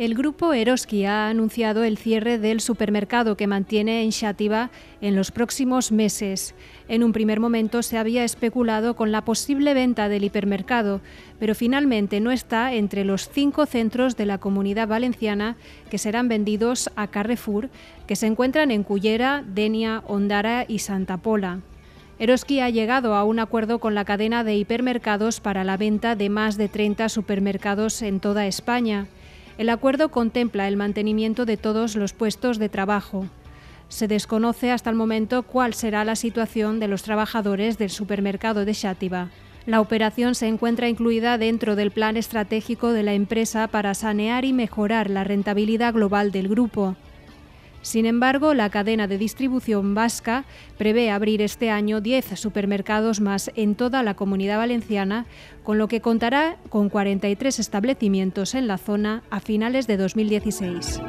El grupo Eroski ha anunciado el cierre del supermercado que mantiene en Xativa en los próximos meses. En un primer momento se había especulado con la posible venta del hipermercado, pero finalmente no está entre los cinco centros de la comunidad valenciana que serán vendidos a Carrefour, que se encuentran en Cullera, Denia, Ondara y Santa Pola. Eroski ha llegado a un acuerdo con la cadena de hipermercados para la venta de más de 30 supermercados en toda España. El acuerdo contempla el mantenimiento de todos los puestos de trabajo. Se desconoce hasta el momento cuál será la situación de los trabajadores del supermercado de Xátiva. La operación se encuentra incluida dentro del plan estratégico de la empresa para sanear y mejorar la rentabilidad global del grupo. Sin embargo, la cadena de distribución vasca prevé abrir este año 10 supermercados más en toda la comunidad valenciana, con lo que contará con 43 establecimientos en la zona a finales de 2016.